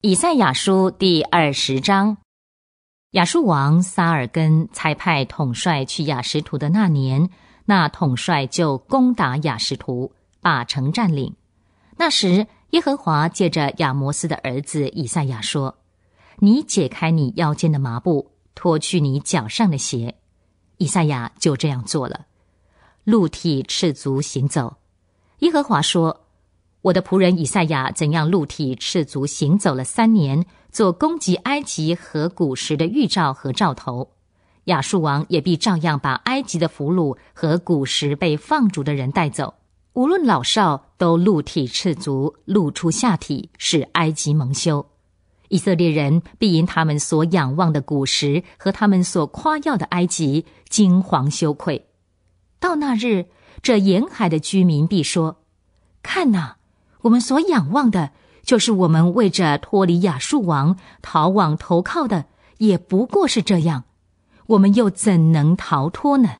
以赛亚书第二十章，亚述王萨尔根才派统帅去亚什图的那年，那统帅就攻打亚什图，把城占领。那时，耶和华借着亚摩斯的儿子以赛亚说：“你解开你腰间的麻布，脱去你脚上的鞋。”以赛亚就这样做了，露体赤足行走。耶和华说。我的仆人以赛亚怎样露体赤足行走了三年，做攻击埃及和古时的预兆和兆头，亚述王也必照样把埃及的俘虏和古时被放逐的人带走，无论老少都露体赤足，露出下体，使埃及蒙羞。以色列人必因他们所仰望的古时和他们所夸耀的埃及惊惶羞愧。到那日，这沿海的居民必说：“看哪！”我们所仰望的，就是我们为着脱离亚述王逃往投靠的，也不过是这样。我们又怎能逃脱呢？